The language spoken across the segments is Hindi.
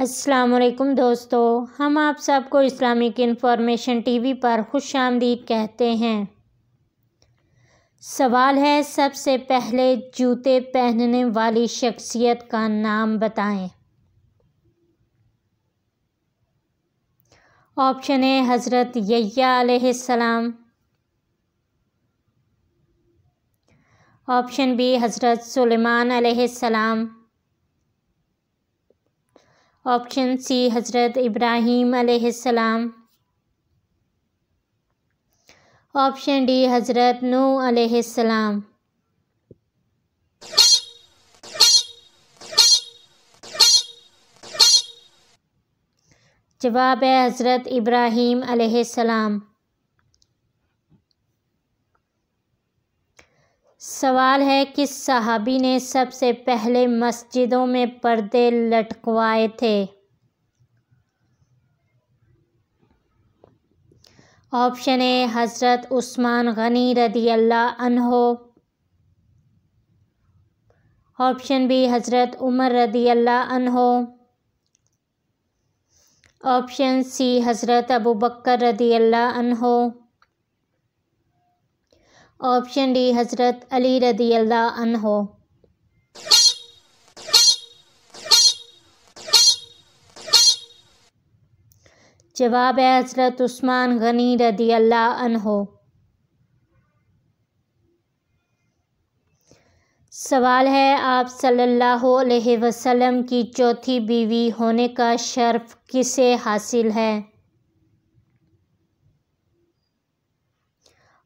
असलकुम दोस्तों हम आप सबको इस्लामिक इन्फॉर्मेशन टीवी पर खुश आमदीद कहते हैं सवाल है सबसे पहले जूते पहनने वाली शख्सियत का नाम बताएं ऑप्शन है हज़रत सलाम ऑप्शन बी हज़रत सलेमान सलाम ऑप्शन सी हज़रत इब्राहीम अलैहिस्सलाम ऑप्शन डी हज़रत नू अलैहिस्सलाम जवाब है हज़रत इब्राहीम अलैहिस्सलाम सवाल है किस सहाबी ने सबसे पहले मस्जिदों में पर्दे लटकवाए थे ऑप्शन ए हज़रत उस्मान गनी रदी अल्लाह अनहो ऑप्शन बी हज़रत उमर रदी अल्लाह अनहो ऑप्शन सी हज़रत अबू बकर रदी अल्लाह अनहो ऑप्शन डी हजरत अली रदी अल्लाह अनहो जवाब है हजरत उस्मान गनी रदी अल्लाह अनहो सवाल है आप सल्लल्लाहु अलैहि वसल्लम की चौथी बीवी होने का शर्फ किसे हासिल है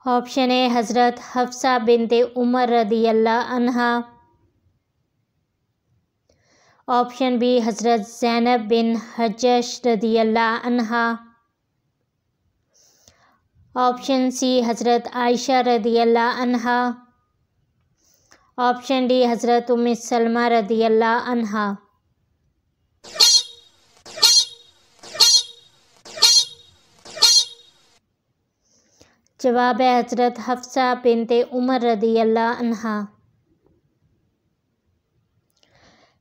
ऑप्शन ए हज़रत हफ्सा बिनते उमर रदी अल्लाह अनहा ऑप्शन बी हज़रत जैनब बिन हजश रदी अल्लाह अनहा ऑप्शन सी हज़रत आयशा रदी अल्लाह अनहा ऑप्शन डी हज़रत उम सलमा रदी अल्लाह अनहा जवाब हज़रत हफ्सा बिनते उमर रदी अल्लाह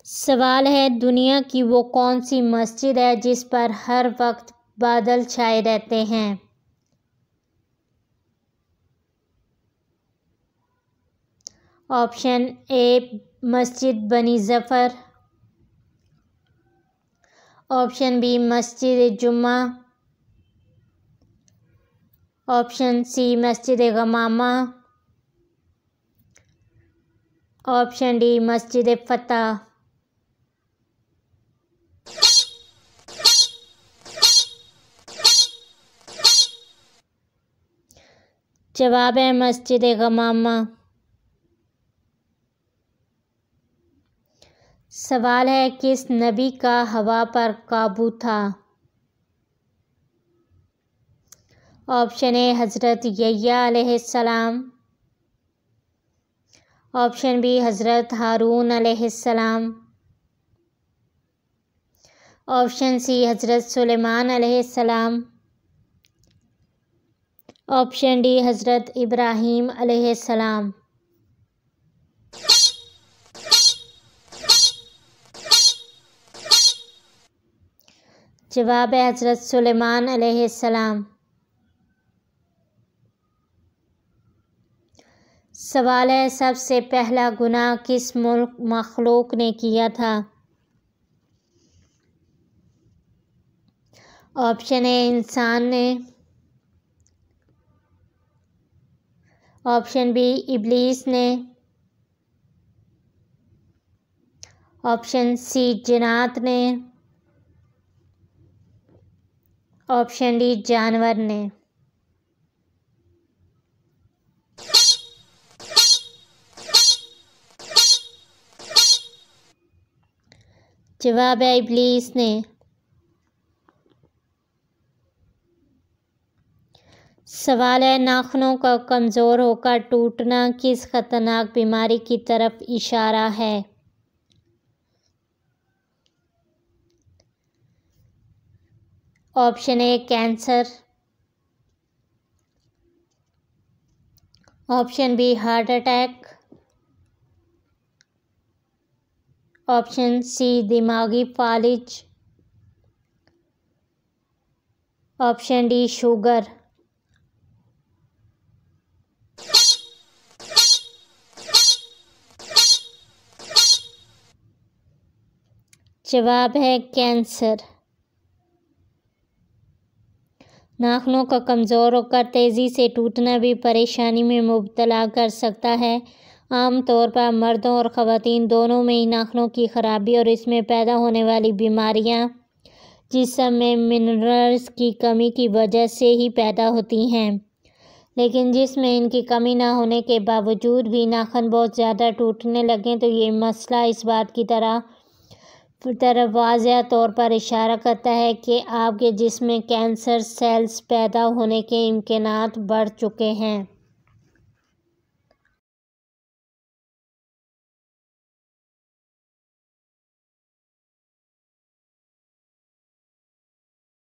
सवाल है दुनिया की वो कौन सी मस्जिद है जिस पर हर वक्त बादल छाए रहते हैं ऑप्शन ए मस्जिद बनी जफ़र ऑप्शन बी मस्जिद जुम्मा ऑप्शन सी मस्जिद गमामा ऑप्शन डी मस्जिद फतेह जवाब है मस्जिद गमामा सवाल है किस नबी का हवा पर काबू था ऑप्शन ए हज़रत सलाम ऑप्शन बी हज़रत हारून सलाम ऑप्शन सी हज़रत सुलेमान सलाम ऑप्शन डी हज़रत इब्राहीम सलाम जवाब है हज़रत सुलेमान सलाम सवाल है सबसे पहला गुनाह किस मखलूक ने किया था ऑप्शन ए इंसान ने ऑप्शन बी इबलीस ने ऑप्शन सी जिनात ने ऑप्शन डी जानवर ने जवाब है इबलीस ने सवाल है नाखनों का कमज़ोर होकर टूटना किस खतरनाक बीमारी की तरफ इशारा है option A cancer option B heart attack option C दिमागी फालिज ऑप्शन डी शुगर जवाब है कैंसर नाखनों का कमज़ोर होकर तेज़ी से टूटना भी परेशानी में मुबतला कर सकता है आम तौर पर मर्दों और ख़वान दोनों में इन नाखनों की खराबी और इसमें पैदा होने वाली बीमारियाँ जिसम में मिनरल्स की कमी की वजह से ही पैदा होती हैं लेकिन जिसमें इनकी कमी ना होने के बावजूद भी नाखन बहुत ज़्यादा टूटने लगें तो ये मसला इस बात की तरह तरफ वाज तौर पर इशारा करता है कि आपके जिसमें कैंसर सेल्स पैदा होने के इम्कान बढ़ चुके हैं